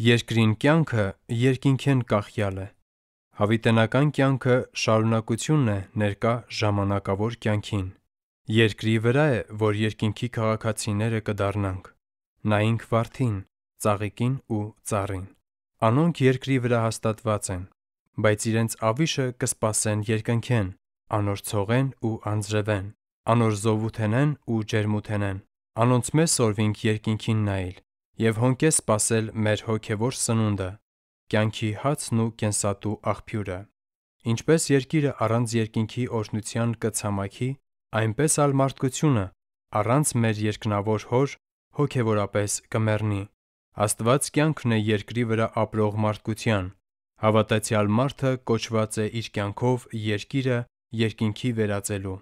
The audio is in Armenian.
Երկրին կյանքը երկինքեն կախյալ է։ Հավիտենական կյանքը շարունակությունն է ներկա ժամանակավոր կյանքին։ Երկրի վրա է, որ երկինքի քաղաքացիները կդառնանք։ Նայինք վարդին, ծաղիկին ու ծառին։ Անոնք երկրի վրա հաստատված են, բայց իրենց ավիշը կսպասեն երկնքեն, անոր ցողեն ու անձրևեն, անոր զովութենեն ու ջերմութենեն։ Անոնց մեզ սորվինք երկինքին նայել, և հոնք է սպասել մեր հոգևոր սնունդը, կյանքի հացն ու կենսատու աղբյուրը։ Ինչպես երկիրը առանց երկինքի օրհնության կցամաքի, այնպես ալ մարդկությունը առանց մեր երկնավոր Հոր հոգևորապես կմեռնի։ Աստված կյանքն է երկրի վրա ապրող մարդկության։ Հավատացյալ մարդը կոչված է իր կյանքով երկիրը երկինքի վերածելու։